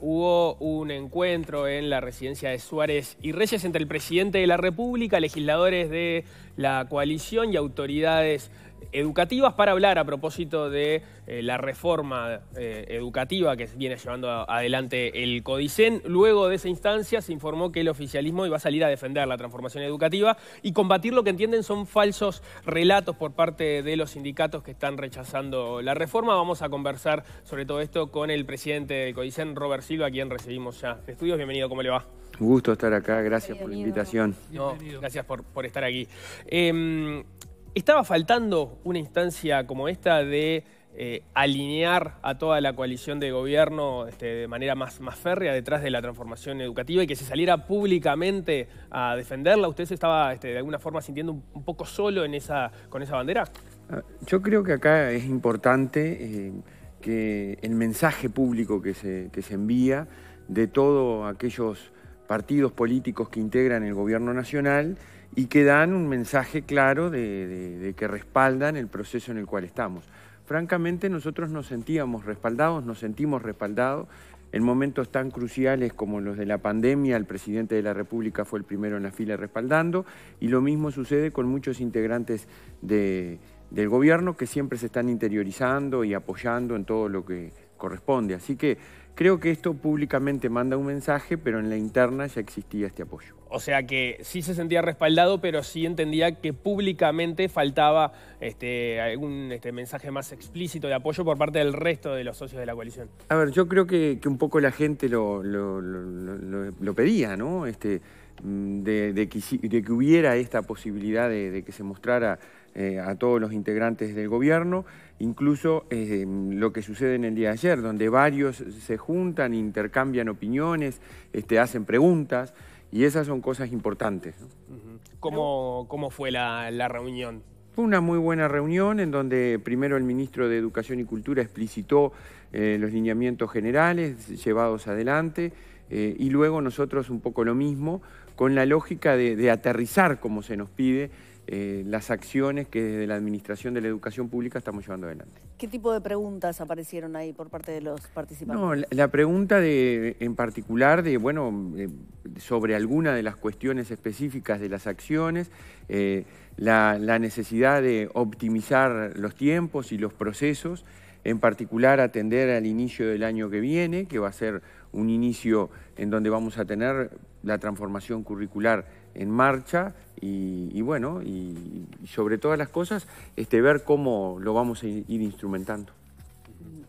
Hubo un encuentro en la residencia de Suárez y Reyes entre el presidente de la República, legisladores de la coalición y autoridades educativas para hablar a propósito de eh, la reforma eh, educativa que viene llevando adelante el Codicen. Luego de esa instancia se informó que el oficialismo iba a salir a defender la transformación educativa y combatir lo que entienden son falsos relatos por parte de los sindicatos que están rechazando la reforma. Vamos a conversar sobre todo esto con el presidente del Codicen, Robert Silva, a quien recibimos ya estudios. Bienvenido, ¿cómo le va? Un gusto estar acá, gracias por la invitación. gracias por, estar aquí. Em, ¿Estaba faltando una instancia como esta de eh, alinear a toda la coalición de gobierno este, de manera más, más férrea detrás de la transformación educativa y que se saliera públicamente a defenderla? ¿Usted se estaba este, de alguna forma sintiendo un, poco solo en esa, con esa bandera? Ah, yo creo que acá es importante eh, que el mensaje público que que se envía de todos aquellos partidos políticos que integran el gobierno nacional y que dan un mensaje claro de, que respaldan el proceso en el cual estamos. Francamente nosotros nos sentíamos respaldados, nos sentimos respaldados. En momentos tan cruciales como los de la pandemia, el presidente de la República fue el primero en la fila respaldando y lo mismo sucede con muchos integrantes del gobierno que siempre se están interiorizando y apoyando en todo lo que corresponde. Así que creo que esto públicamente manda un mensaje, pero en la interna ya existía este apoyo. O sea que sí se sentía respaldado, pero sí entendía que públicamente faltaba este, algún este, mensaje más explícito de apoyo por parte del resto de los socios de la coalición. A ver, yo creo que, un poco la gente lo, pedía, ¿no? Este, mm, de, que, hubiera esta posibilidad de, que se mostrara eh, a todos los integrantes del gobierno, incluso eh, lo que sucede en el día de ayer, donde varios se juntan, intercambian opiniones, este, hacen preguntas. Y esas son cosas importantes. ¿Cómo, fue la, reunión? Fue una muy buena reunión en donde primero el ministro de Educación y Cultura explicitó eh, los lineamientos generales llevados adelante eh, y luego nosotros un poco lo mismo con la lógica de aterrizar como se nos pide eh, las acciones que desde la Administración de la Educación Pública estamos llevando adelante. ¿Qué tipo de preguntas aparecieron ahí por parte de los participantes? No, la, pregunta de, en particular de, bueno, eh, sobre algunas de las cuestiones específicas de las acciones, eh, la, la necesidad de optimizar los tiempos y los procesos, en particular atender al inicio del año que viene, que va a ser un inicio en donde vamos a tener la transformación curricular en marcha y, bueno, y, sobre todas las cosas, este, ver cómo lo vamos a ir instrumentando.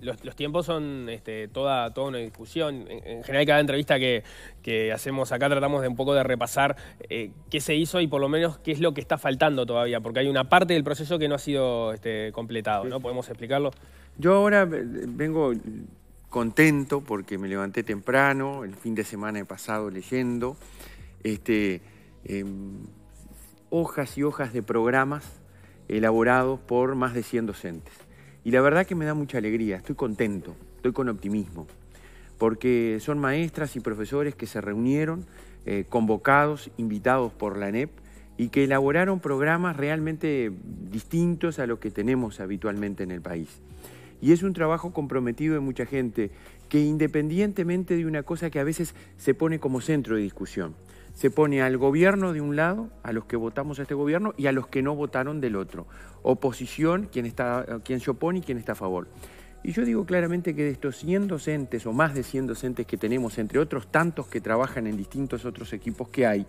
Los, tiempos son este, toda, toda una discusión. En, general, cada entrevista que, hacemos acá tratamos de un poco de repasar eh, qué se hizo y por lo menos qué es lo que está faltando todavía, porque hay una parte del proceso que no ha sido este, completado, ¿no? ¿Podemos explicarlo? Yo ahora eh, vengo contento porque me levanté temprano, el fin de semana he pasado leyendo. Este, Em, hojas y hojas de programas elaborados por más de 100 docentes. Y la verdad que me da mucha alegría, estoy contento, estoy con optimismo, porque son maestras y profesores que se reunieron, eh, convocados, invitados por la NEP, y que elaboraron programas realmente distintos a los que tenemos habitualmente en el país. Y es un trabajo comprometido de mucha gente, que independientemente de una cosa que a veces se pone como centro de discusión, se pone al gobierno de un lado, a los que votamos a este gobierno, y a los que no votaron del otro. Oposición, quien, está, eh, quien se opone y quien está a favor. Y yo digo claramente que de estos 100 docentes o más de 100 docentes que tenemos, entre otros tantos que trabajan en distintos otros equipos que hay,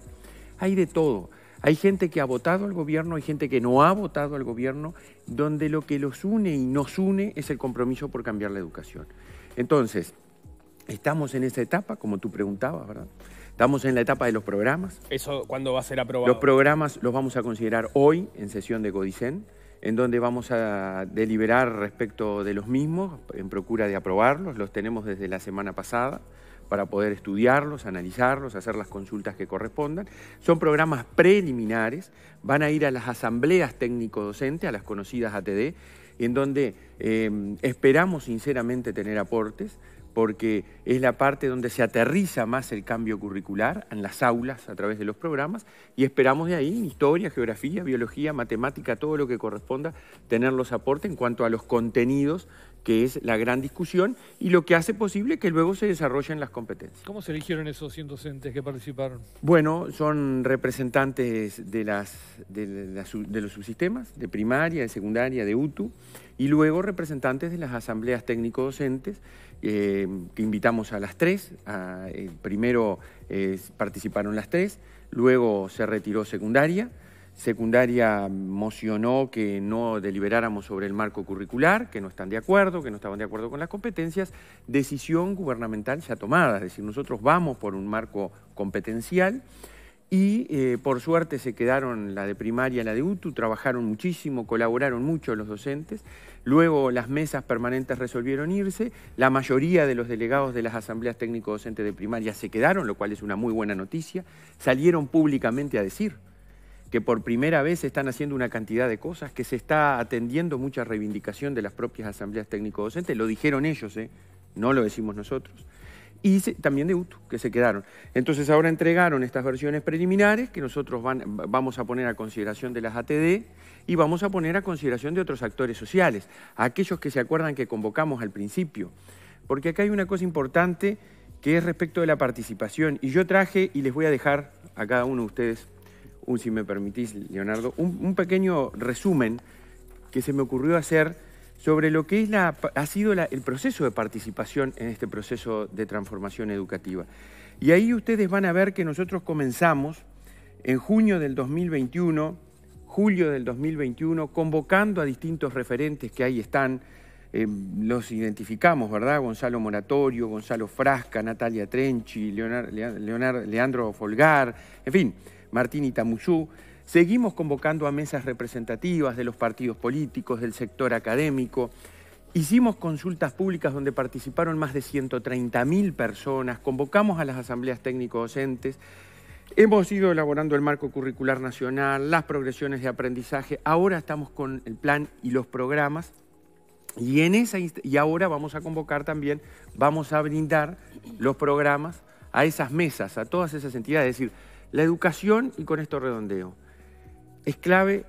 hay de todo. Hay gente que ha votado al gobierno, hay gente que no ha votado al gobierno, donde lo que los une y nos une es el compromiso por cambiar la educación. Entonces, estamos en esa etapa, como tú preguntabas, ¿verdad? Estamos en la etapa de los programas. ¿Eso cuándo va a ser aprobado? Los programas los vamos a considerar hoy en sesión de Codicen, en donde vamos a deliberar respecto de los mismos, en procura de aprobarlos. Los tenemos desde la semana pasada para poder estudiarlos, analizarlos, hacer las consultas que correspondan. Son programas preliminares, van a ir a las asambleas técnico-docente, a las conocidas ATD, en donde eh, esperamos sinceramente tener aportes porque es la parte donde se aterriza más el cambio curricular en las aulas a través de los programas y esperamos de ahí historia, geografía, biología, matemática, todo lo que corresponda, tener los aportes en cuanto a los contenidos que es la gran discusión y lo que hace posible que luego se desarrollen las competencias. ¿Cómo se eligieron esos 100 docentes que participaron? Bueno, son representantes de, los subsistemas, de primaria, de secundaria, de UTU, y luego representantes de las asambleas técnico-docentes, eh, que invitamos a las tres. Eh, primero eh, participaron las tres, luego se retiró secundaria secundaria mocionó que no deliberáramos sobre el marco curricular, que no están de acuerdo, que no estaban de acuerdo con las competencias, decisión gubernamental ya tomada, es decir, nosotros vamos por un marco competencial y eh, por suerte se quedaron la de primaria, y la de UTU, trabajaron muchísimo, colaboraron mucho los docentes, luego las mesas permanentes resolvieron irse, la mayoría de los delegados de las asambleas técnico-docentes de primaria se quedaron, lo cual es una muy buena noticia, salieron públicamente a decir que por primera vez se están haciendo una cantidad de cosas, que se está atendiendo mucha reivindicación de las propias asambleas técnico-docentes, lo dijeron ellos, ¿eh? no lo decimos nosotros, y también de UTU, que se quedaron. Entonces ahora entregaron estas versiones preliminares que nosotros van, vamos a poner a consideración de las ATD y vamos a poner a consideración de otros actores sociales, aquellos que se acuerdan que convocamos al principio. Porque acá hay una cosa importante que es respecto de la participación. Y yo traje, y les voy a dejar a cada uno de ustedes un, si me permitís, Leonardo, un, pequeño resumen que se me ocurrió hacer sobre lo que es ha sido el proceso de participación en este proceso de transformación educativa. Y ahí ustedes van a ver que nosotros comenzamos en junio del 2021, julio del 2021, convocando a distintos referentes que ahí están, em, los identificamos, ¿verdad? Gonzalo Moratorio, Gonzalo Frasca, Natalia Trenchi, Leonardo, Leandro Folgar, en fin, Martín Itamuyú, seguimos convocando a mesas representativas de los partidos políticos, del sector académico. Hicimos consultas públicas donde participaron más de 130.000 personas, convocamos a las asambleas técnico-docentes, hemos ido elaborando el marco curricular nacional, las progresiones de aprendizaje, ahora estamos con el plan y los programas y, en esa y ahora vamos a convocar también, vamos a brindar los programas a esas mesas, a todas esas entidades, es decir, la educación, y con esto redondeo, es clave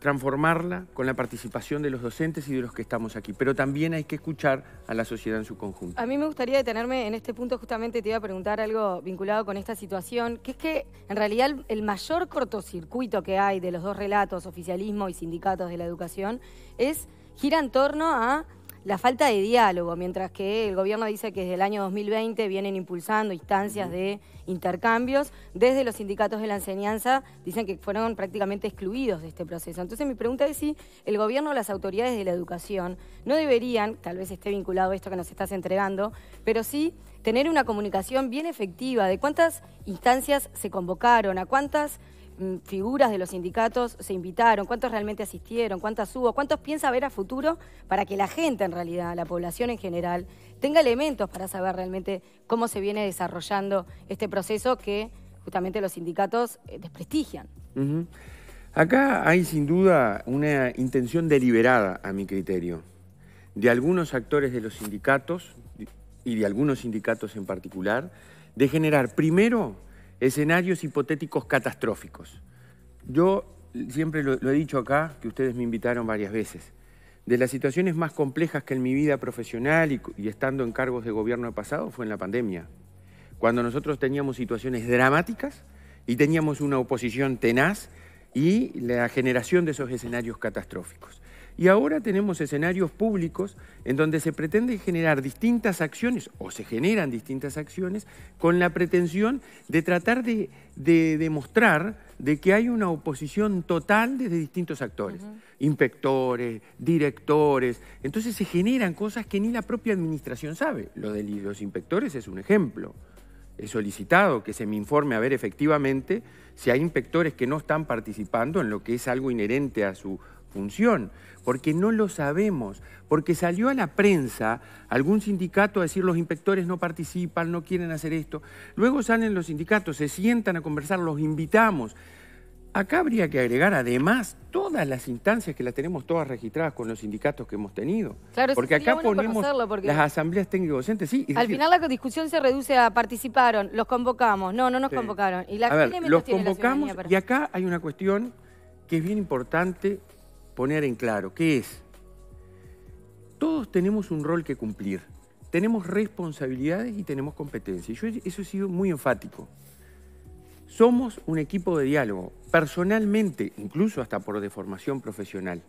transformarla con la participación de los docentes y de los que estamos aquí, pero también hay que escuchar a la sociedad en su conjunto. A mí me gustaría detenerme en este punto, justamente te iba a preguntar algo vinculado con esta situación, que es que en realidad el mayor cortocircuito que hay de los dos relatos, oficialismo y sindicatos de la educación, es gira en torno a la falta de diálogo, mientras que el gobierno dice que desde el año 2020 vienen impulsando instancias de intercambios, desde los sindicatos de la enseñanza dicen que fueron prácticamente excluidos de este proceso. Entonces mi pregunta es si el gobierno o las autoridades de la educación no deberían, tal vez esté vinculado a esto que nos estás entregando, pero sí tener una comunicación bien efectiva de cuántas instancias se convocaron, a cuántas Mm, figuras de los sindicatos se invitaron, cuántos realmente asistieron, cuántas hubo, cuántos piensa ver a futuro para que la gente en realidad, la población en general, tenga elementos para saber realmente cómo se viene desarrollando este proceso que justamente los sindicatos eh, desprestigian. Acá hay sin duda una intención deliberada, a mi criterio, de algunos actores de los sindicatos y de algunos sindicatos en particular, de generar primero escenarios hipotéticos catastróficos. Yo siempre lo, he dicho acá, que ustedes me invitaron varias veces, de las situaciones más complejas que en mi vida profesional y, y estando en cargos de gobierno pasado fue en la pandemia, cuando nosotros teníamos situaciones dramáticas y teníamos una oposición tenaz y la generación de esos escenarios catastróficos. Y ahora tenemos escenarios públicos en donde se pretende generar distintas acciones o se generan distintas acciones con la pretensión de tratar de, demostrar de que hay una oposición total desde distintos actores, inspectores, directores. Entonces se generan cosas que ni la propia administración sabe. Lo de los inspectores es un ejemplo. He solicitado que se me informe a ver efectivamente si hay inspectores que no están participando en lo que es algo inherente a su función, porque no lo sabemos, porque salió a la prensa algún sindicato a decir los inspectores no participan, no quieren hacer esto. Luego salen los sindicatos, se sientan a conversar, los invitamos. Acá habría que agregar además todas las instancias que las tenemos todas registradas con los sindicatos que hemos tenido. Claro, porque acá ponemos las asambleas tengo docentes sí. Al final la discusión se reduce a participaron, los convocamos, no, no nos convocaron. Y a ver, los convocamos y acá hay una cuestión que es bien importante poner en claro, qué es, todos tenemos un rol que cumplir, tenemos responsabilidades y tenemos competencias. Yo eso he sido muy enfático. Somos un equipo de diálogo, personalmente, incluso hasta por deformación profesional.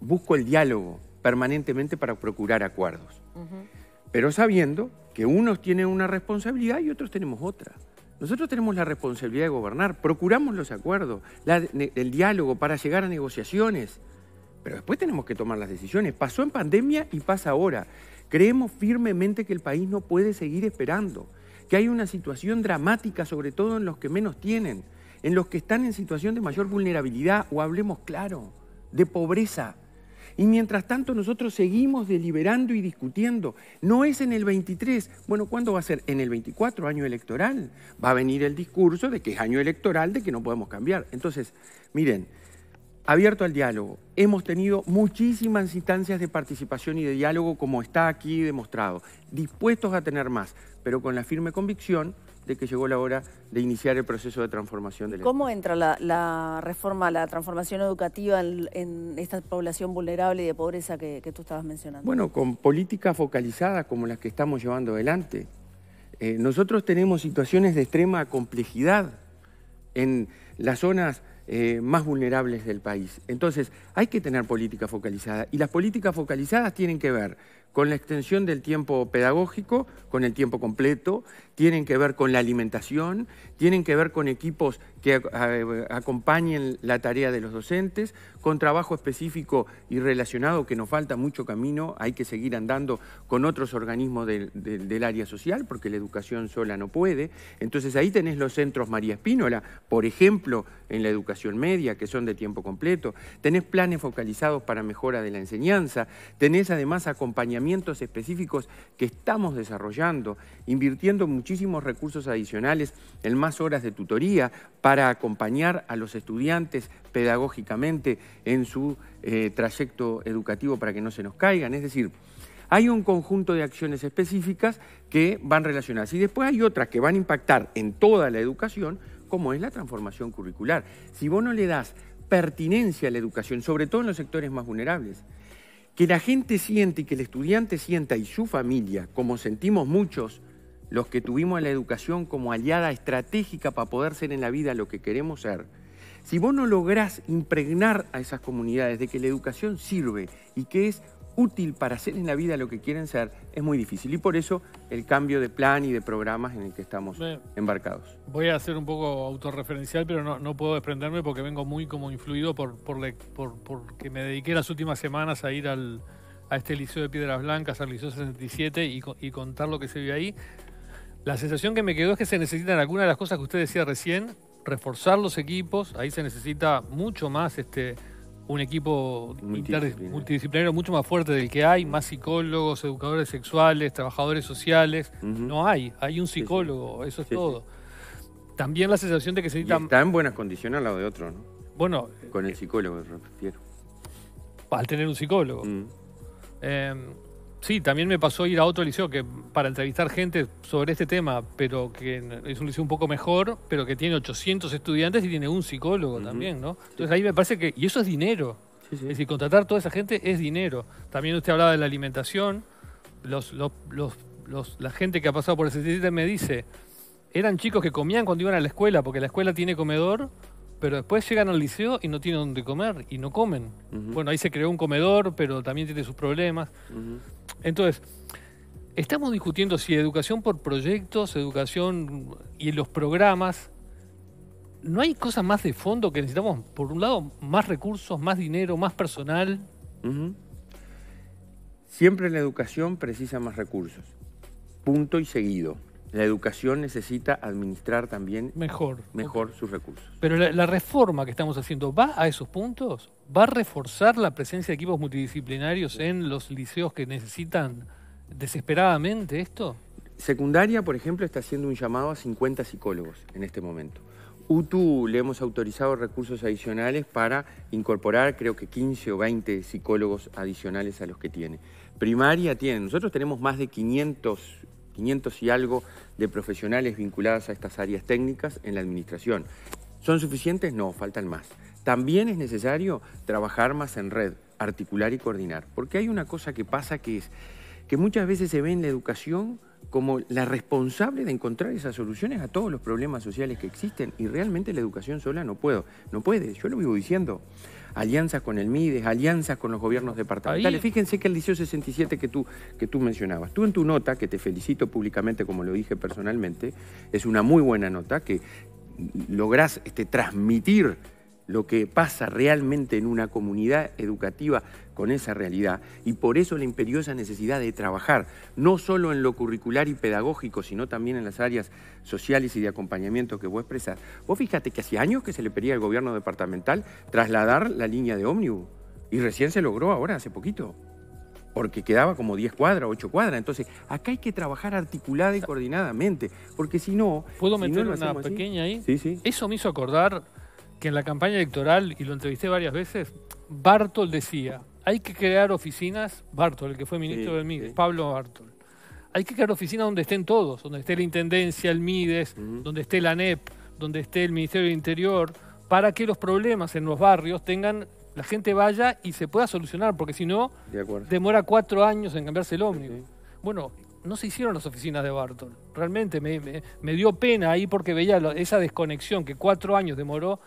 Busco el diálogo permanentemente para procurar acuerdos, pero sabiendo que unos tienen una responsabilidad y otros tenemos otra. Nosotros tenemos la responsabilidad de gobernar, procuramos los acuerdos, el diálogo para llegar a negociaciones. Pero después tenemos que tomar las decisiones. Pasó en pandemia y pasa ahora. Creemos firmemente que el país no puede seguir esperando, que hay una situación dramática, sobre todo en los que menos tienen, en los que están en situación de mayor vulnerabilidad, o hablemos claro, de pobreza. Y mientras tanto nosotros seguimos deliberando y discutiendo. No es en el 23. Bueno, ¿cuándo va a ser? En el 24, año electoral. Va a venir el discurso de que es año electoral, de que no podemos cambiar. Entonces, miren, abierto al diálogo. Hemos tenido muchísimas instancias de participación y de diálogo como está aquí demostrado, dispuestos a tener más, pero con la firme convicción de que llegó la hora de iniciar el proceso de transformación del ¿Cómo entra la, reforma, la transformación educativa en, esta población vulnerable y de pobreza que, tú estabas mencionando? Bueno, con políticas focalizadas como las que estamos llevando adelante. Eh, nosotros tenemos situaciones de extrema complejidad en las zonas eh, más vulnerables del país. Entonces, hay que tener políticas focalizada y las políticas focalizadas tienen que ver con la extensión del tiempo pedagógico, con el tiempo completo, tienen que ver con la alimentación, tienen que ver con equipos que acompañen la tarea de los docentes, con trabajo específico y relacionado, que nos falta mucho camino, hay que seguir andando con otros organismos del, área social, porque la educación sola no puede. Entonces ahí tenés los centros María Espínola, por ejemplo, en la educación media, que son de tiempo completo. Tenés planes focalizados para mejora de la enseñanza. Tenés además acompañamientos específicos que estamos desarrollando, invirtiendo muchísimos recursos adicionales en más horas de tutoría para acompañar a los estudiantes pedagógicamente en su eh, trayecto educativo para que no se nos caigan. Es decir, hay un conjunto de acciones específicas que van relacionadas y después hay otras que van a impactar en toda la educación, como es la transformación curricular. Si vos no le das pertinencia a la educación, sobre todo en los sectores más vulnerables, que la gente siente y que el estudiante sienta y su familia, como sentimos muchos, los que tuvimos la educación como aliada estratégica para poder ser en la vida lo que queremos ser, si vos no lográs impregnar a esas comunidades de que la educación sirve y que es útil para ser en la vida lo que quieren ser, es muy difícil. Y por eso el cambio de plan y de programas en el que estamos embarcados. Voy a ser un poco autorreferencial, pero no, puedo desprenderme porque vengo muy como influido por, por, porque me dediqué las últimas semanas a ir a este Liceo de Piedras Blancas, al Liceo 67, y, y contar lo que se vio ahí. La sensación que me quedó es que se necesitan algunas de las cosas que usted decía recién, reforzar los equipos, ahí se necesita mucho más este un equipo multidisciplinario. mucho más fuerte del que hay, más psicólogos, educadores sexuales, trabajadores sociales, no hay, hay un psicólogo, eso es todo. También la sensación de que se necesitan... Y está en buenas condiciones al lado de otro, ¿no? Bueno... Con el eh, psicólogo, refiero. Al tener un psicólogo. Mm. Em, Sí, también me pasó ir a otro liceo que para entrevistar gente sobre este tema, pero que es un liceo un poco mejor, pero que tiene 800 estudiantes y tiene un psicólogo también, ¿no? Entonces ahí me parece que, y eso es dinero, es decir, contratar toda esa gente es dinero. También usted hablaba de la alimentación, los, los, los, la gente que ha pasado por el 67 me dice, eran chicos que comían cuando iban a la escuela, porque la escuela tiene comedor, pero después llegan al liceo y no tienen dónde comer y no comen. Bueno, ahí se creó un comedor, pero también tiene sus problemas. Entonces, estamos discutiendo si educación por proyectos, educación y los programas, ¿no hay cosas más de fondo que necesitamos? Por un lado, más recursos, más dinero, más personal. Siempre la educación precisa más recursos. Punto y seguido. La educación necesita administrar también mejor, sus recursos. Pero la, reforma que estamos haciendo va a esos puntos, va a reforzar la presencia de equipos multidisciplinarios en los liceos que necesitan desesperadamente esto. Secundaria, por ejemplo, está haciendo un llamado a 50 psicólogos en este momento. UTU le hemos autorizado recursos adicionales para incorporar creo que 15 o 20 psicólogos adicionales a los que tiene. Primaria tiene, nosotros tenemos más de 500 500 y algo de profesionales vinculadas a estas áreas técnicas en la administración. ¿Son suficientes? No, faltan más. También es necesario trabajar más en red, articular y coordinar, porque hay una cosa que pasa que es que muchas veces se ve en la educación como la responsable de encontrar esas soluciones a todos los problemas sociales que existen y realmente la educación sola no puedo, no puede, yo lo vivo diciendo alianzas con el MIDES, alianzas con los gobiernos departamentales. Fíjense que el 1867 que tú, que tú mencionabas, tú en tu nota, que te felicito públicamente como lo dije personalmente, es una muy buena nota que lográs este, transmitir lo que pasa realmente en una comunidad educativa con esa realidad y por eso la imperiosa necesidad de trabajar, no solo en lo curricular y pedagógico, sino también en las áreas sociales y de acompañamiento que vos expresás. Vos fíjate que hace años que se le pedía al gobierno departamental trasladar la línea de ómnibus y recién se logró ahora, hace poquito porque quedaba como 10 cuadras, 8 cuadras. Entonces, acá hay que trabajar articulada y coordinadamente, porque si no... ¿Puedo meter una pequeña ahí? Sí, sí. Eso me hizo acordar que en la campaña electoral, y lo entrevisté varias veces, Bartol decía, hay que crear oficinas, Bartol, el que fue ministro del MIDES, Pablo Bartol, hay que crear oficinas donde estén todos, donde esté la Intendencia, el MIDES, donde esté la ANEP, donde esté el Ministerio del Interior, para que los problemas en los barrios tengan, la gente vaya y se pueda solucionar, porque si no, demora cuatro años en cambiarse el ómnibus. Bueno, no se hicieron las oficinas de Bartol. Realmente me, dio pena ahí porque veía esa desconexión que cuatro años demoró,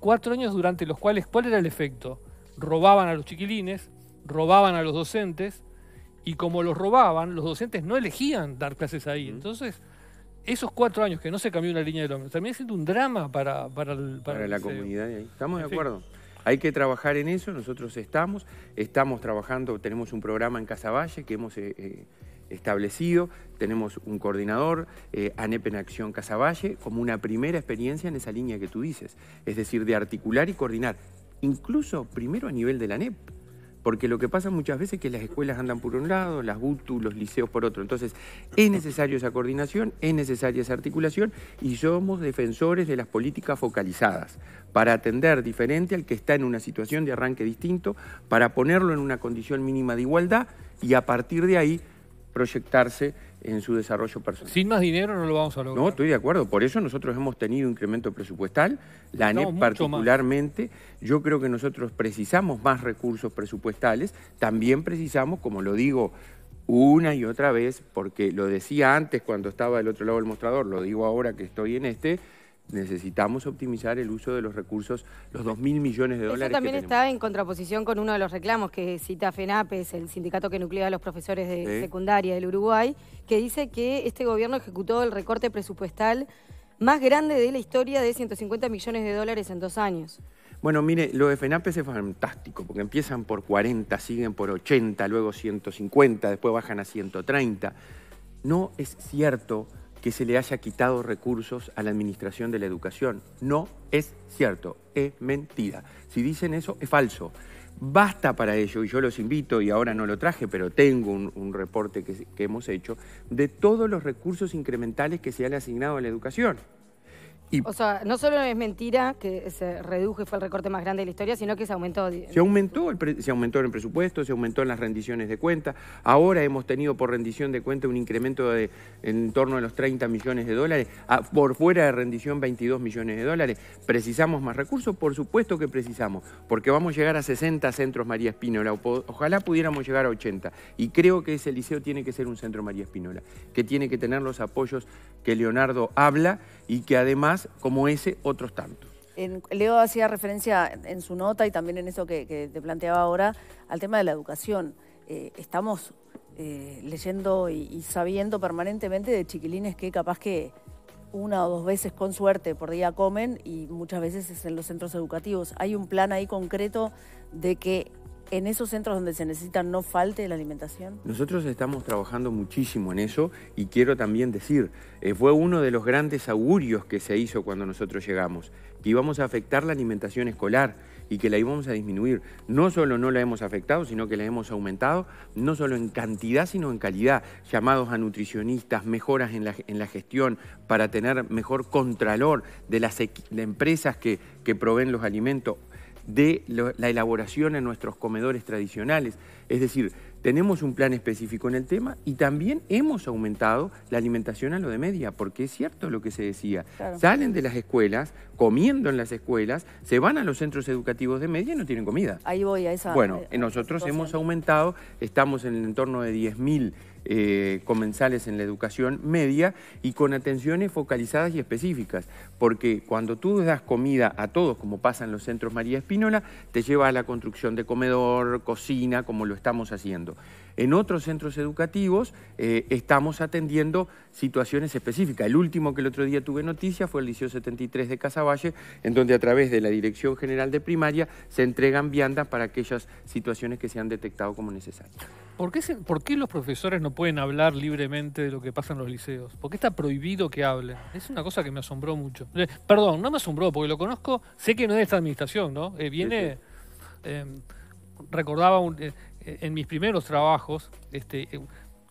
cuatro años durante los cuales, ¿cuál era el efecto? robaban a los chiquilines, robaban a los docentes, y como los robaban, los docentes no elegían dar clases ahí. Entonces, esos cuatro años que no se cambió la línea de hombre, también siendo un drama para, la comunidad. Estamos de acuerdo. Hay que trabajar en eso, nosotros estamos, estamos trabajando, tenemos un programa en Casaballe que hemos eh, eh, establecido, tenemos un coordinador, eh, ANEP en Acción Casaballe, como una primera experiencia en esa línea que tú dices, es decir, de articular y coordinar incluso primero a nivel de la NEP, porque lo que pasa muchas veces es que las escuelas andan por un lado, las BUTU, los liceos por otro. Entonces, es necesaria esa coordinación, es necesaria esa articulación y somos defensores de las políticas focalizadas para atender diferente al que está en una situación de arranque distinto, para ponerlo en una condición mínima de igualdad y a partir de ahí proyectarse en su desarrollo personal. Sin más dinero no lo vamos a lograr. No, estoy de acuerdo. Por eso nosotros hemos tenido incremento presupuestal. La ANEP particularmente, yo creo que nosotros precisamos más recursos presupuestales. También precisamos, como lo digo una y otra vez, porque lo decía antes cuando estaba del otro lado del mostrador, lo digo ahora que estoy en este, Necesitamos optimizar el uso de los recursos, los 2.000 millones de dólares. Eso también está en contraposición con uno de los reclamos que cita FENAPES, el sindicato que nuclea a los profesores de secundaria del Uruguay, que dice que este gobierno ejecutó el recorte presupuestal más grande de la historia de 150 millones de dólares en dos años. Bueno, mire, lo de FENAPES es fantástico, porque empiezan por 40, siguen por 80, luego 150, después bajan a 130. No es cierto que se le haya quitado recursos a la Administración de la Educación. No es cierto, es mentira. Si dicen eso, es falso. Basta para ello, y yo los invito, y ahora no lo traje, pero tengo un, reporte que, que hemos hecho, de todos los recursos incrementales que se han asignado a la educación o sea, no solo es mentira que se redujo fue el recorte más grande de la historia, sino que se aumentó. Se aumentó, el se aumentó presupuesto, se aumentó en las rendiciones de cuenta. Ahora hemos tenido por rendición de cuenta un incremento de en torno a los 30 millones de dólares, por fuera de rendición 22 millones de dólares. ¿Precisamos más recursos? Por supuesto que precisamos, porque vamos a llegar a 60 centros María Espinola, ojalá pudiéramos llegar a 80. Y creo que ese liceo tiene que ser un centro María Espinola, que tiene que tener los apoyos que Leonardo habla y que además como ese otros tantos. Leo hacía referencia en su nota y también en eso que, te planteaba ahora al tema de la educación. Eh, estamos eh, leyendo y, y, sabiendo permanentemente de chiquilines que capaz que una o dos veces con suerte por día comen y muchas veces es en los centros educativos. ¿Hay un plan ahí concreto de que en esos centros donde se necesita no falte la alimentación? Nosotros estamos trabajando muchísimo en eso y quiero también decir, eh, fue uno de los grandes augurios que se hizo cuando nosotros llegamos, que íbamos a afectar la alimentación escolar y que la íbamos a disminuir. No solo no la hemos afectado, sino que la hemos aumentado, no solo en cantidad, sino en calidad. Llamados a nutricionistas, mejoras en la, gestión para tener mejor contralor de las empresas que proveen los alimentos de la elaboración en nuestros comedores tradicionales. Es decir, tenemos un plan específico en el tema y también hemos aumentado la alimentación a lo de media, porque es cierto lo que se decía. Salen de las escuelas, comiendo en las escuelas, se van a los centros educativos de media y no tienen comida. Ahí voy, a esa... Bueno, nosotros hemos aumentado, estamos en el entorno de 10.000 eh, comensales en la educación media y con atenciones focalizadas y específicas, porque cuando tú das comida a todos, como pasa en los centros María Espínola, te lleva a la construcción de comedor, cocina, como lo estamos haciendo. En otros centros educativos eh, estamos atendiendo situaciones específicas. El último que el otro día tuve noticia fue el Liceo 73 de Casaballe, en donde a través de la Dirección General de Primaria se entregan viandas para aquellas situaciones que se han detectado como necesarias. ¿Por qué, los profesores no pueden hablar libremente de lo que pasa en los liceos? ¿Por qué está prohibido que hablen? Es una cosa que me asombró mucho. Eh, perdón, no me asombró, porque lo conozco, sé que no es de esta administración, ¿no? Eh, viene... recordaba un, en mis primeros trabajos, este, eh,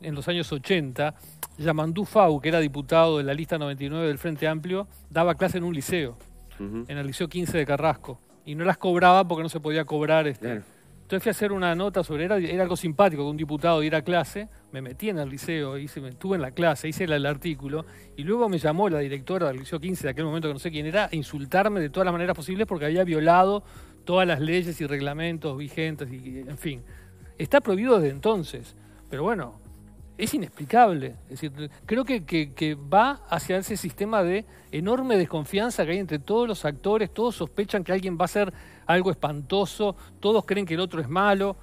en los años 80, Yamandú Fau, que era diputado de la lista 99 del Frente Amplio, daba clase en un liceo, en el Liceo 15 de Carrasco, y no las cobraba porque no se podía cobrar. Este. Entonces fui a hacer una nota sobre, era, era algo simpático que un diputado ir a clase, me metí en el liceo, hice, me, estuve en la clase, hice el, artículo, y luego me llamó la directora del Liceo 15 de aquel momento, que no sé quién era, a insultarme de todas las maneras posibles porque había violado todas las leyes y reglamentos vigentes, y, en fin. Está prohibido desde entonces, pero bueno, es inexplicable. Es decir, creo que, va hacia ese sistema de enorme desconfianza que hay entre todos los actores, todos sospechan que alguien va a hacer algo espantoso, todos creen que el otro es malo.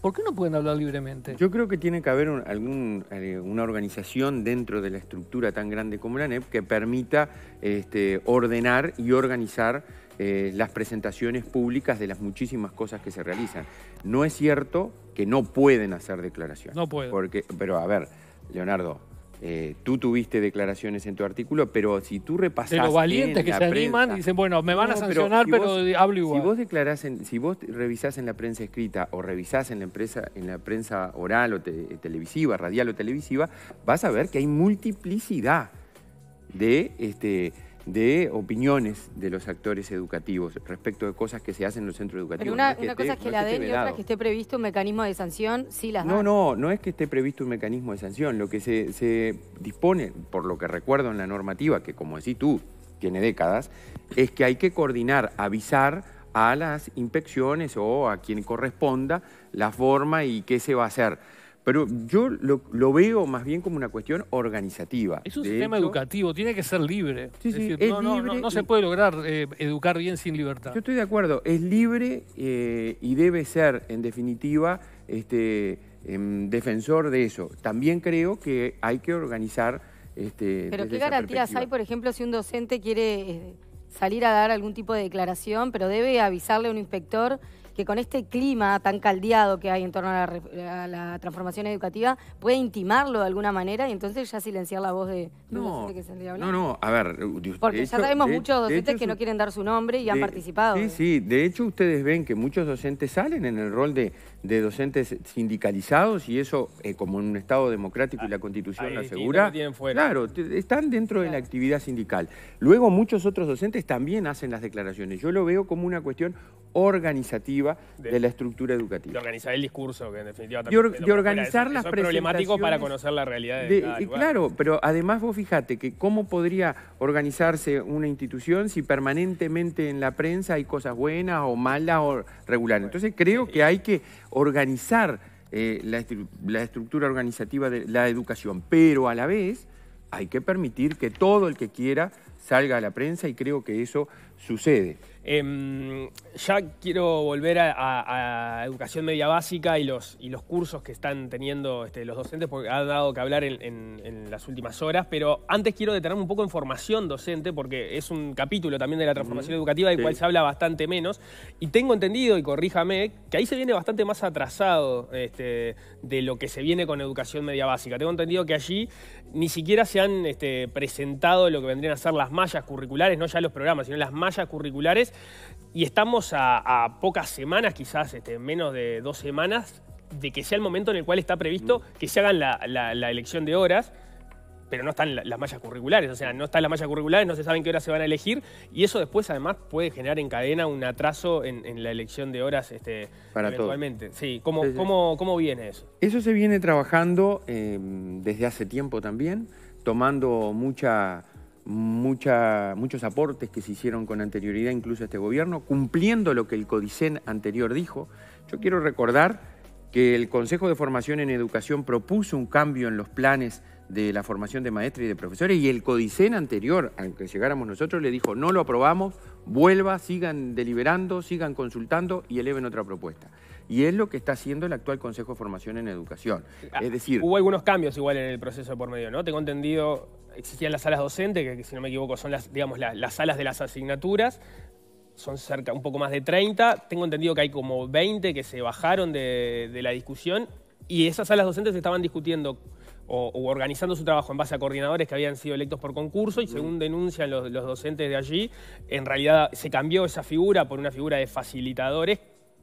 ¿Por qué no pueden hablar libremente? Yo creo que tiene que haber algún, eh, una organización dentro de la estructura tan grande como la NEP que permita este, ordenar y organizar eh, las presentaciones públicas de las muchísimas cosas que se realizan. No es cierto que no pueden hacer declaraciones. No pueden. Porque, pero a ver, Leonardo, eh, tú tuviste declaraciones en tu artículo, pero si tú repasas. De valientes que se animan animan, dicen, bueno, me van a sancionar, pero, hablo igual. Si vos, declarás en, si vos revisás en la prensa escrita o revisás en la, empresa, en la prensa oral o eh, televisiva, radial o televisiva, vas a ver que hay multiplicidad de. Este, de opiniones de los actores educativos respecto de cosas que se hacen en los centros educativos. Pero una, cosa es que la den y otra que esté previsto un mecanismo de sanción, sí las No, no, no es que esté previsto un mecanismo de sanción. Lo que se, se dispone, por lo que recuerdo en la normativa, que como decís tú, tiene décadas, es que hay que coordinar, avisar a las inspecciones o a quien corresponda la forma y qué se va a hacer pero yo lo, veo más bien como una cuestión organizativa. Es un sistema educativo, tiene que ser libre. no, se puede lograr eh, educar bien sin libertad. Yo estoy de acuerdo, es libre eh, y debe ser, en definitiva, este, em, defensor de eso. También creo que hay que organizar... Este, pero ¿qué garantías hay, por ejemplo, si un docente quiere eh, salir a dar algún tipo de declaración, pero debe avisarle a un inspector que con este clima tan caldeado que hay en torno a la, transformación educativa puede intimarlo de alguna manera y entonces ya silenciar la voz de, no, que hablar? No, no, a ver. Porque ya sabemos muchos docentes que no quieren dar su nombre y han participado. Sí, sí, de hecho ustedes ven que muchos docentes salen en el rol de, docentes sindicalizados y eso, eh, como en un Estado democrático y la ah, Constitución lo asegura. Claro, están dentro de la actividad sindical. Luego muchos otros docentes también hacen las declaraciones. Yo lo veo como una cuestión organizativa de, la estructura educativa. De organizar el discurso, que en definitiva también... De, organizar las problemático para conocer la realidad de, Claro, pero además vos fijate que cómo podría organizarse una institución si permanentemente en la prensa hay cosas buenas o malas o regulares. Entonces creo que hay que organizar eh, la estructura organizativa de la educación, pero a la vez hay que permitir que todo el que quiera salga a la prensa y creo que eso sucede. Em, ya quiero volver a, educación media básica y los, cursos que están teniendo este, los docentes, porque ha dado que hablar en, las últimas horas, pero antes quiero detenerme un poco en formación docente, porque es un capítulo también de la transformación educativa del cual se habla bastante menos, y tengo entendido, y corríjame, que ahí se viene bastante más atrasado este, de lo que se viene con educación media básica. Tengo entendido que allí ni siquiera se han este, presentado lo que vendrían a ser las mallas curriculares, no ya los programas, sino las mallas curriculares y estamos a, pocas semanas, quizás este, menos de dos semanas, de que sea el momento en el cual está previsto mm. que se hagan la, elección de horas, pero no están las mallas curriculares, o sea, no están las mallas curriculares, no se saben qué horas se van a elegir, y eso después además puede generar en cadena un atraso en, la elección de horas este, Para eventualmente. Sí, ¿cómo, viene eso? Eso se viene trabajando em, desde hace tiempo también, tomando mucha muchos aportes que se hicieron con anterioridad incluso a este gobierno, cumpliendo lo que el Codicen anterior dijo. Yo quiero recordar que el Consejo de Formación en Educación propuso un cambio en los planes de la formación de maestros y de profesores y el Codicen anterior, aunque llegáramos nosotros, le dijo, no lo aprobamos, vuelva, sigan deliberando, sigan consultando y eleven otra propuesta y es lo que está haciendo el actual Consejo de Formación en Educación. Ah, es decir... Hubo algunos cambios igual en el proceso de por medio, ¿no? Tengo entendido, existían las salas docentes, que, si no me equivoco son las, digamos, las, salas de las asignaturas, son cerca un poco más de 30. Tengo entendido que hay como 20 que se bajaron de, la discusión y esas salas docentes estaban discutiendo o, organizando su trabajo en base a coordinadores que habían sido electos por concurso y mm. según denuncian los, los docentes de allí, en realidad se cambió esa figura por una figura de facilitadores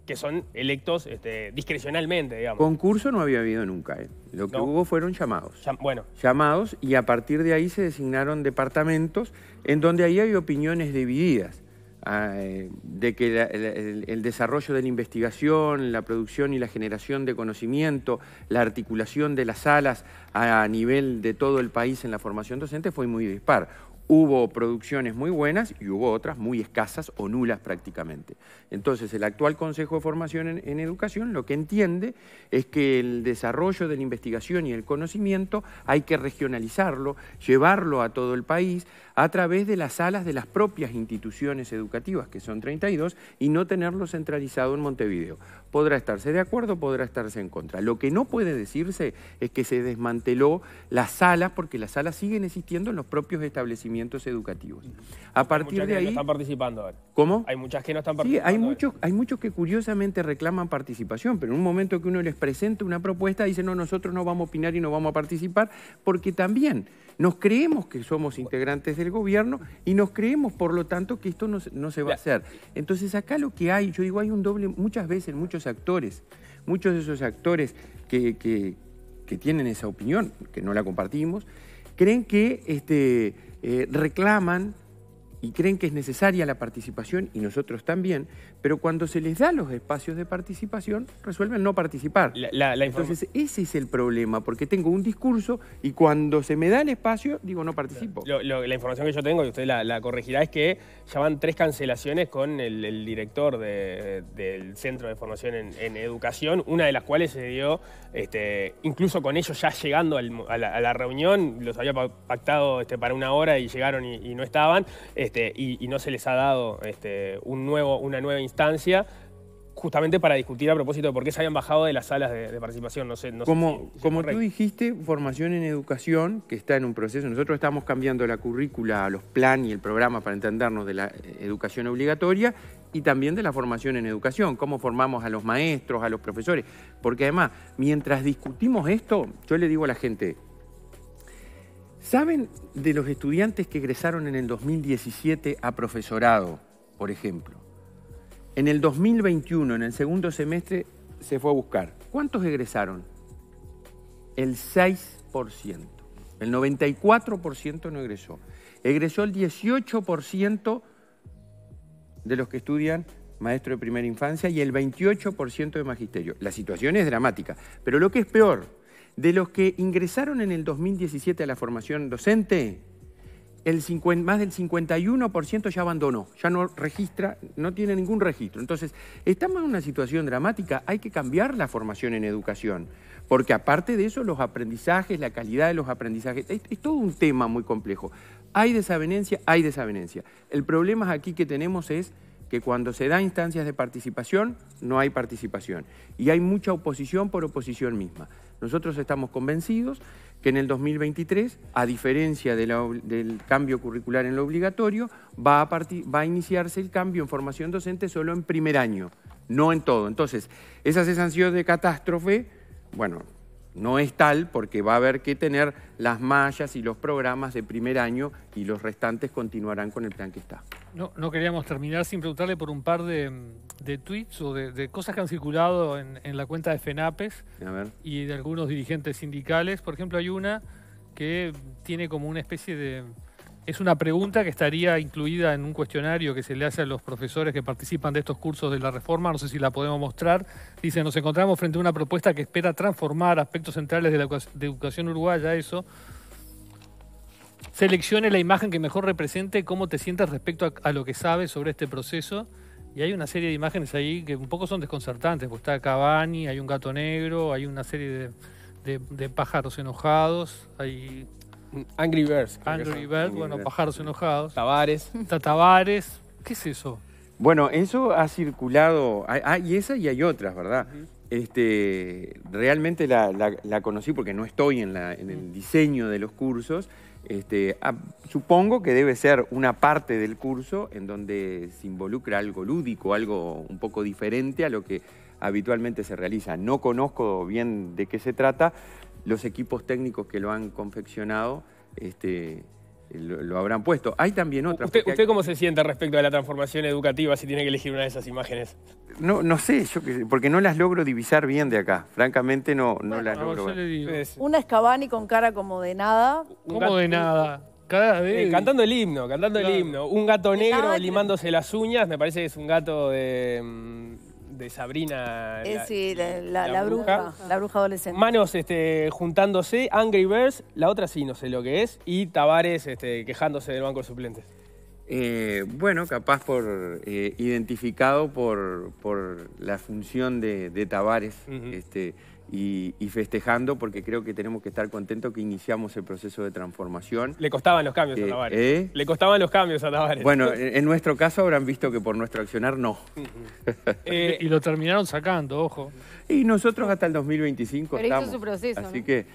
que son electos este, discrecionalmente, digamos. Concurso no había habido nunca. ¿eh? Lo que hubo fueron llamados. bueno. Llamados y a partir de ahí se designaron departamentos en donde ahí hay opiniones divididas ah, eh, de que el, desarrollo de la investigación, la producción y la generación de conocimiento, la articulación de las salas a nivel de todo el país en la formación docente fue muy dispar. Hubo producciones muy buenas y hubo otras muy escasas o nulas prácticamente. Entonces, el actual Consejo de Formación en, Educación lo que entiende es que el desarrollo de la investigación y el conocimiento hay que regionalizarlo, llevarlo a todo el país a través de las salas de las propias instituciones educativas, que son 32, y no tenerlo centralizado en Montevideo. Podrá estarse de acuerdo, podrá estarse en contra. Lo que no puede decirse es que se desmanteló las salas, porque las salas siguen existiendo en los propios establecimientos educativos. A partir de ahí... participando ahora. ¿Cómo? Hay muchas que no están participando. hay muchos, hay muchos que curiosamente reclaman participación, pero en un momento que uno les presenta una propuesta, dicen, no, nosotros no vamos a opinar y no vamos a participar, porque también nos creemos que somos integrantes del gobierno y nos creemos, por lo tanto, que esto no, se va a hacer. Entonces acá lo que hay, yo digo, hay un doble, muchas veces muchos actores, muchos de esos actores que, tienen esa opinión, que no la compartimos, creen que este, eh, reclaman y creen que es necesaria la participación y nosotros también, pero cuando se les da los espacios de participación, resuelven no participar. Entonces ese es el problema, porque tengo un discurso y cuando se me da el espacio, digo no participo. la información que yo tengo, y usted la, corregirá, es que ya van tres cancelaciones con el, director del Centro de Formación en, Educación, una de las cuales se dio, este, incluso con ellos ya llegando a, la, reunión, los había pactado este, para una hora y llegaron y, no estaban. Este, y, no se les ha dado este, un nuevo, una nueva instancia justamente para discutir a propósito de por qué se habían bajado de las salas de, participación. No sé, como como tú dijiste, formación en educación, que está en un proceso. Nosotros estamos cambiando la currícula, los planes y el programa para entendernos de la eh, educación obligatoria y también de la formación en educación, cómo formamos a los maestros, a los profesores. Porque además, mientras discutimos esto, yo le digo a la gente, ¿Saben de los estudiantes que egresaron en el 2017 a profesorado, por ejemplo? En el 2021, en el segundo semestre, se fue a buscar. ¿Cuántos egresaron? El 6%. El 94% no egresó. Egresó el 18% de los que estudian maestro de primera infancia y el 28% de magisterio. La situación es dramática, pero lo que es peor, de los que ingresaron en el 2017 a la formación docente, más del 51% ya abandonó, ya no registra, no tiene ningún registro. Entonces, estamos en una situación dramática, hay que cambiar la formación en educación, porque aparte de eso, los aprendizajes, la calidad de los aprendizajes, es todo un tema muy complejo. Hay desavenencia, hay desavenencia. El problema aquí que tenemos es que cuando se da instancias de participación no hay participación y hay mucha oposición por oposición misma. Nosotros estamos convencidos que en el 2023, a diferencia del cambio curricular en lo obligatorio, va a, partir, va a iniciarse el cambio en formación docente solo en primer año, no en todo. Entonces, esa sensación de catástrofe, bueno, no es tal porque va a haber que tener las mallas y los programas de primer año y los restantes continuarán con el plan que está. No, no queríamos terminar sin preguntarle por un par de, tweets o de, cosas que han circulado en, la cuenta de FENAPES y de algunos dirigentes sindicales. Por ejemplo, hay una que tiene como una especie de es una pregunta que estaría incluida en un cuestionario que se le hace a los profesores que participan de estos cursos de la reforma, no sé si la podemos mostrar. Dice, nos encontramos frente a una propuesta que espera transformar aspectos centrales de la educación uruguaya, eso. Seleccione la imagen que mejor represente cómo te sientes respecto a, lo que sabes sobre este proceso. Y hay una serie de imágenes ahí que un poco son desconcertantes, está Cabani, hay un gato negro, hay una serie de, de pájaros enojados, hay Angry Birds. Angry Birds, bueno, pajarse enojados. Tabares, Tatabares. ¿Qué es eso? Bueno, eso ha circulado. Hay y esa y hay otras, ¿verdad? Este, realmente la, conocí porque no estoy en, el diseño de los cursos. Este, ah, supongo que debe ser una parte del curso en donde se involucra algo lúdico, algo un poco diferente a lo que habitualmente se realiza. No conozco bien de qué se trata, los equipos técnicos que lo han confeccionado este, lo, habrán puesto. Hay también otras... ¿Usted, cómo se siente respecto a la transformación educativa si tiene que elegir una de esas imágenes? No, no sé, yo, porque no las logro divisar bien de acá. Francamente no, no las logro. Una escabani con cara como de nada. Como de nada. Eh, cantando el himno, cantando el himno. Un gato negro limándose las uñas, me parece que es un gato de mm, Sabrina. Eh, la, la, bruja, La bruja adolescente. Manos este, juntándose, Angry Birds, la otra sí, no sé lo que es, y Tavares este, quejándose del banco de suplentes. Eh, bueno, capaz por eh, identificado por, por, la función de, de Tavares y, festejando porque creo que tenemos que estar contentos que iniciamos el proceso de transformación. Le costaban los cambios a eh, Tavares. ¿eh? Le costaban los cambios a Tavares. Bueno, en, nuestro caso habrán visto que por nuestro accionar no. Eh, y lo terminaron sacando, ojo. Y nosotros hasta el 2025 Pero estamos. hizo su proceso, Así que...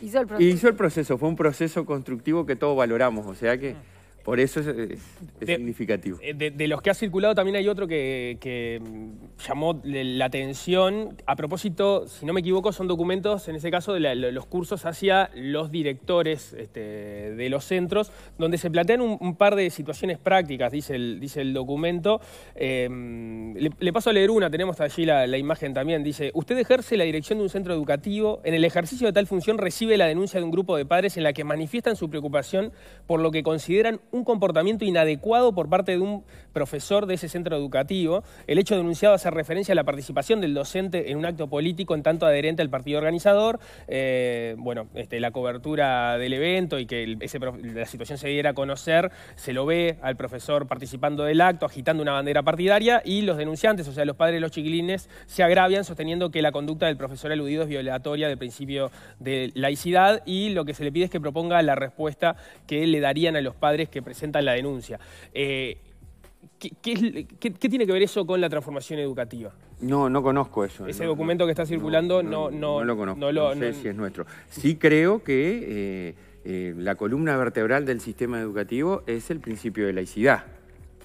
Hizo el proceso. Hizo el proceso. Fue un proceso constructivo que todos valoramos, o sea que... Ah. Por eso es, eh, significativo. Eh, de, los que ha circulado también hay otro que, llamó la atención. A propósito, si no me equivoco, son documentos, en ese caso, de los cursos hacia los directores este, de los centros, donde se plantean un, par de situaciones prácticas, dice el, dice el documento. Em, le, paso a leer una, tenemos allí la imagen también. Dice, usted ejerce la dirección de un centro educativo, en el ejercicio de tal función recibe la denuncia de un grupo de padres en la que manifiestan su preocupación por lo que consideran un comportamiento inadecuado por parte de un profesor de ese centro educativo. El hecho denunciado hace referencia a la participación del docente en un acto político en tanto adherente al partido organizador. Eh, bueno, este, la cobertura del evento y que la situación se diera a conocer, se lo ve al profesor participando del acto, agitando una bandera partidaria y los denunciantes, o sea, los padres de los chiquilines, se agravian sosteniendo que la conducta del profesor aludido es violatoria del principio de laicidad y lo que se le pide es que proponga la respuesta que le darían a los padres que presenta presentan la denuncia. Eh, ¿qué, tiene que ver eso con la transformación educativa? No, no conozco eso. Ese documento que está circulando no, no, lo conozco. No, sé si es nuestro. Sí creo que eh, eh, la columna vertebral del sistema educativo es el principio de laicidad,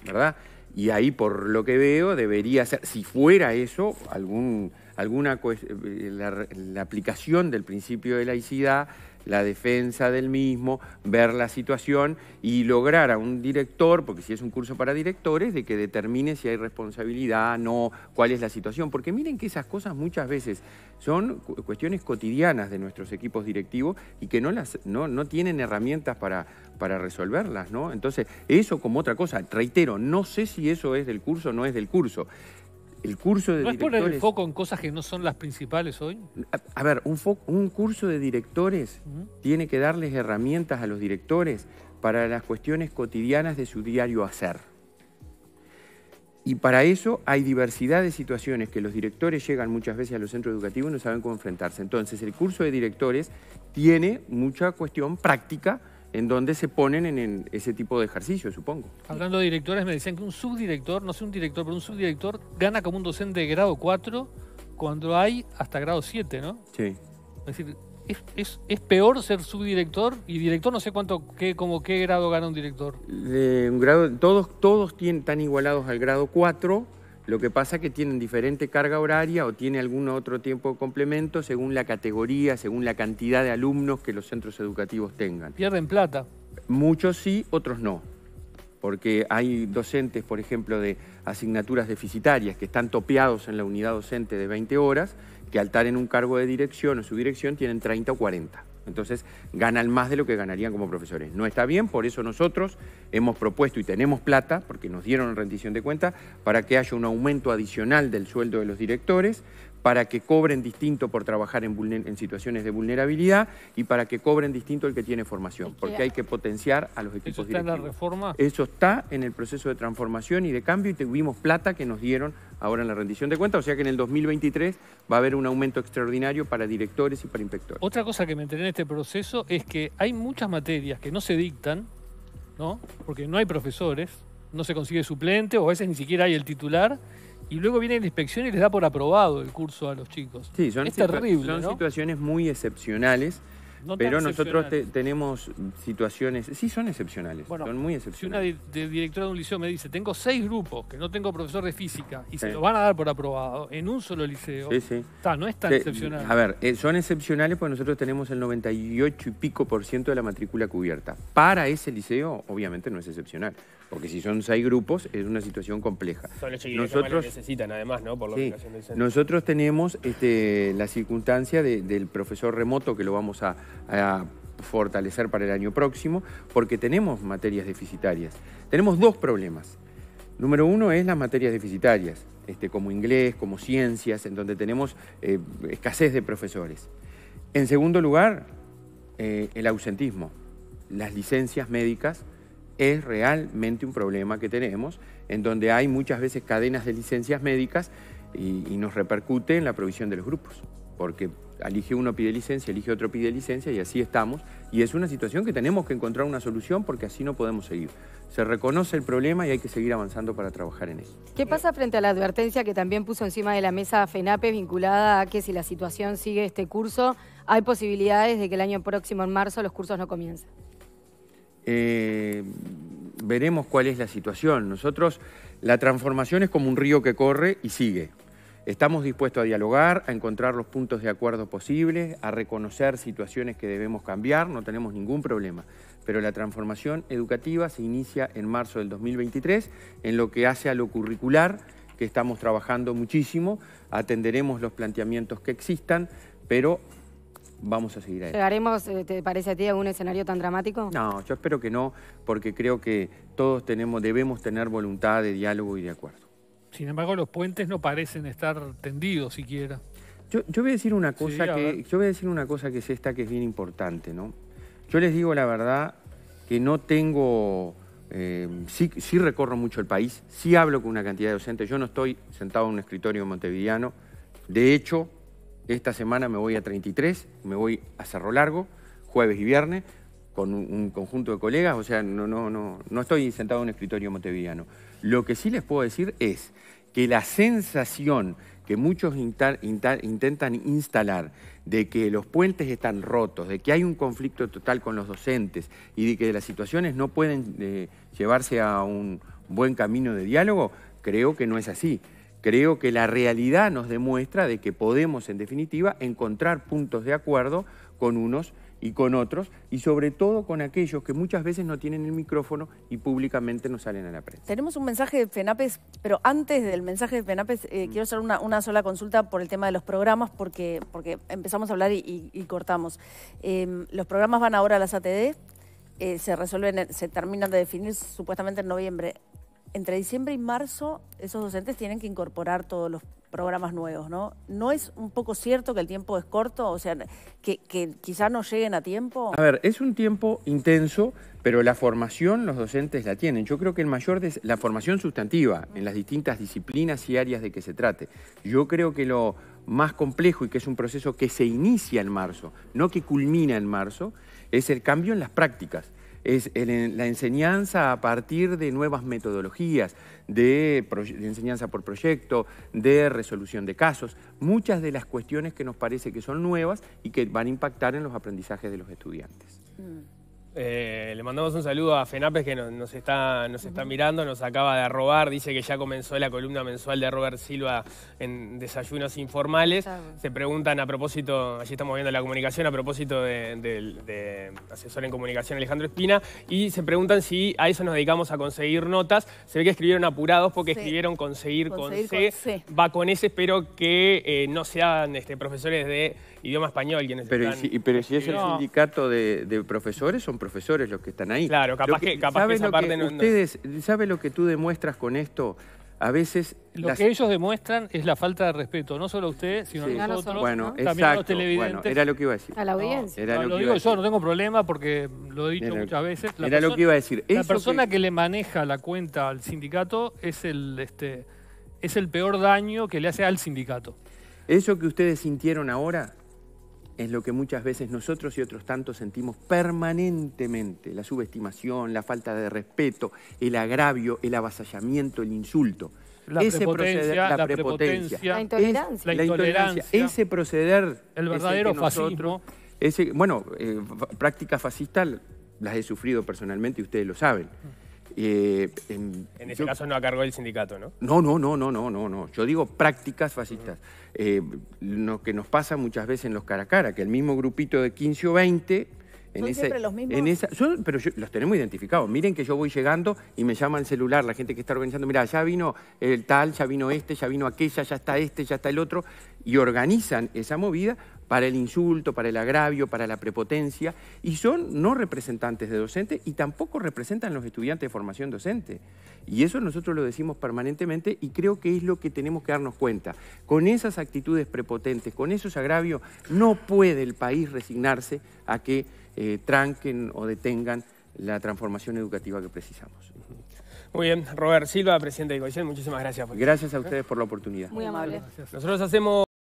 ¿verdad? Y ahí, por lo que veo, debería ser, si fuera eso, algún, alguna la aplicación del principio de laicidad la defensa del mismo, ver la situación y lograr a un director, porque si es un curso para directores, de que determine si hay responsabilidad, no, cuál es la situación. Porque miren que esas cosas muchas veces son cuestiones cotidianas de nuestros equipos directivos y que no, las, no, no tienen herramientas para, para resolverlas, ¿no? Entonces, eso como otra cosa, reitero, no sé si eso es del curso o no es del curso. El curso de ¿No es poner el foco en cosas que no son las principales hoy? A, ver, un, un curso de directores tiene que darles herramientas a los directores para las cuestiones cotidianas de su diario hacer. Y para eso hay diversidad de situaciones que los directores llegan muchas veces a los centros educativos y no saben cómo enfrentarse. Entonces, el curso de directores tiene mucha cuestión práctica en donde se ponen en, ese tipo de ejercicio, supongo. Hablando de directores, me decían que un subdirector, no sé un director, pero un subdirector gana como un docente de grado 4 cuando hay hasta grado 7, ¿no? Sí. Es decir, es, peor ser subdirector y director no sé cuánto qué como qué grado gana un director de un grado todos todos tienen, están igualados al grado 4 lo que pasa es que tienen diferente carga horaria o tiene algún otro tiempo de complemento según la categoría, según la cantidad de alumnos que los centros educativos tengan. ¿Pierden plata? Muchos sí, otros no. Porque hay docentes, por ejemplo, de asignaturas deficitarias que están topeados en la unidad docente de 20 horas, que al estar en un cargo de dirección o subdirección tienen 30 o 40. Entonces ganan más de lo que ganarían como profesores. No está bien, por eso nosotros hemos propuesto y tenemos plata, porque nos dieron rendición de cuenta, para que haya un aumento adicional del sueldo de los directores, para que cobren distinto por trabajar en, situaciones de vulnerabilidad y para que cobren distinto el que tiene formación, porque hay que potenciar a los equipos ¿Eso está en la reforma? Eso está en el proceso de transformación y de cambio y tuvimos plata que nos dieron ahora en la rendición de cuentas, o sea que en el 2023 va a haber un aumento extraordinario para directores y para inspectores. Otra cosa que me enteré en este proceso es que hay muchas materias que no se dictan, ¿no? porque no hay profesores, no se consigue suplente o a veces ni siquiera hay el titular y luego viene la inspección y les da por aprobado el curso a los chicos. Sí, son, situaciones muy excepcionales. pero nosotros tenemos situaciones, sí son excepcionales, son muy excepcionales. Si una de, directora de un liceo me dice, tengo seis grupos que no tengo profesor de física y se lo van a dar por aprobado en un solo liceo, sí, Está, no es tan excepcional. A ver, eh, son excepcionales porque nosotros tenemos el 98 y pico por ciento de la matrícula cubierta. Para ese liceo, obviamente no es excepcional. Porque si son seis grupos, es una situación compleja. Son los Nosotros, que necesitan además, ¿no? Por la sí, del Nosotros tenemos este, la circunstancia del profesor remoto que lo vamos a, fortalecer para el año próximo, porque tenemos materias deficitarias. Tenemos dos problemas. Número uno es las materias deficitarias, este, como inglés, como ciencias, en donde tenemos eh, escasez de profesores. En segundo lugar, eh, el ausentismo, las licencias médicas es realmente un problema que tenemos, en donde hay muchas veces cadenas de licencias médicas y, nos repercute en la provisión de los grupos, porque elige uno pide licencia, elige otro pide licencia y así estamos. Y es una situación que tenemos que encontrar una solución porque así no podemos seguir. Se reconoce el problema y hay que seguir avanzando para trabajar en eso. ¿Qué pasa frente a la advertencia que también puso encima de la mesa FENAPE vinculada a que si la situación sigue este curso, hay posibilidades de que el año próximo, en marzo, los cursos no comiencen? Eh, veremos cuál es la situación. Nosotros, la transformación es como un río que corre y sigue. Estamos dispuestos a dialogar, a encontrar los puntos de acuerdo posibles, a reconocer situaciones que debemos cambiar, no tenemos ningún problema. Pero la transformación educativa se inicia en marzo del 2023 en lo que hace a lo curricular, que estamos trabajando muchísimo, atenderemos los planteamientos que existan, pero vamos a seguir ahí. ¿Llegaremos, eh, te parece a ti, a un escenario tan dramático? No, yo espero que no, porque creo que todos tenemos, debemos tener voluntad de diálogo y de acuerdo. Sin embargo, los puentes no parecen estar tendidos siquiera. Yo, yo voy a decir una cosa que yo voy a decir una cosa que es esta que es bien importante, ¿no? Yo les digo la verdad que no tengo eh, sí, sí, recorro mucho el país, sí hablo con una cantidad de docentes. Yo no estoy sentado en un escritorio montevideano. De hecho, esta semana me voy a 33, me voy a Cerro Largo, jueves y viernes, con un, conjunto de colegas, o sea, no, no, no, no estoy sentado en un escritorio montevideano. Lo que sí les puedo decir es que la sensación que muchos intentan instalar de que los puentes están rotos, de que hay un conflicto total con los docentes y de que las situaciones no pueden eh, llevarse a un buen camino de diálogo, creo que no es así. Creo que la realidad nos demuestra de que podemos, en definitiva, encontrar puntos de acuerdo con unos y con otros, y sobre todo con aquellos que muchas veces no tienen el micrófono y públicamente no salen a la prensa. Tenemos un mensaje de FENAPES, pero antes del mensaje de FENAPES eh, mm. quiero hacer una, sola consulta por el tema de los programas, porque, empezamos a hablar y, cortamos. Em, los programas van ahora a las ATD, eh, se resuelven, se terminan de definir supuestamente en noviembre entre diciembre y marzo esos docentes tienen que incorporar todos los programas nuevos, ¿no? ¿No es un poco cierto que el tiempo es corto? O sea, que, quizá no lleguen a tiempo. A ver, es un tiempo intenso, pero la formación los docentes la tienen. Yo creo que el mayor la formación sustantiva en las distintas disciplinas y áreas de que se trate. Yo creo que lo más complejo y que es un proceso que se inicia en marzo, no que culmina en marzo, es el cambio en las prácticas es la enseñanza a partir de nuevas metodologías, de, enseñanza por proyecto, de resolución de casos, muchas de las cuestiones que nos parece que son nuevas y que van a impactar en los aprendizajes de los estudiantes. Mm. Eh, le mandamos un saludo a Fenapes que nos, está, nos está mirando, nos acaba de arrobar, dice que ya comenzó la columna mensual de Robert Silva en Desayunos Informales. Se preguntan a propósito, allí estamos viendo la comunicación, a propósito del asesor en comunicación Alejandro Espina, y se preguntan si a eso nos dedicamos a conseguir notas. Se ve que escribieron apurados porque escribieron conseguir, con, C, va con S, espero que eh, no sean este, profesores de idioma español quienes pero pero si es el sindicato de, profesores, son profesores los que están ahí. Claro, capaz que, capaz esa parte que ustedes, ¿Sabe lo que tú demuestras con esto? A veces... Lo que ellos demuestran es la falta de respeto, no solo a ustedes, sino a nosotros, bueno, Bueno, era lo que iba a decir. A la audiencia. lo, digo yo, no tengo problema porque lo he dicho muchas veces. era lo que iba a decir. la persona que... le maneja la cuenta al sindicato es el, este, es el peor daño que le hace al sindicato. Eso que ustedes sintieron ahora es lo que muchas veces nosotros y otros tantos sentimos permanentemente, la subestimación, la falta de respeto, el agravio, el avasallamiento, el insulto. La ese proceder, la, prepotencia, la intolerancia. la intolerancia. Ese proceder. El verdadero fascismo. Ese, bueno, eh, prácticas fascistas las he sufrido personalmente y ustedes lo saben. Eh, en, ese caso no a cargo del sindicato, ¿no? No, no, no, no, no, no, no. Yo digo prácticas fascistas. Eh, lo que nos pasa muchas veces en los cara a cara, que el mismo grupito de 15 o 20... En los mismos? pero los tenemos identificados. Miren que yo voy llegando y me llama el celular la gente que está organizando. Mira, ya vino el tal, ya vino este, ya vino aquella, ya está este, ya está el otro y organizan esa movida para el insulto, para el agravio, para la prepotencia, y son no representantes de docentes y tampoco representan los estudiantes de formación docente. Y eso nosotros lo decimos permanentemente y creo que es lo que tenemos que darnos cuenta. Con esas actitudes prepotentes, con esos agravios, no puede el país resignarse a que eh, tranquen o detengan la transformación educativa que precisamos. Muy bien, Robert Silva, presidente de Coicen, muchísimas gracias. Gracias a ustedes por la oportunidad. Muy amable. Nosotros hacemos...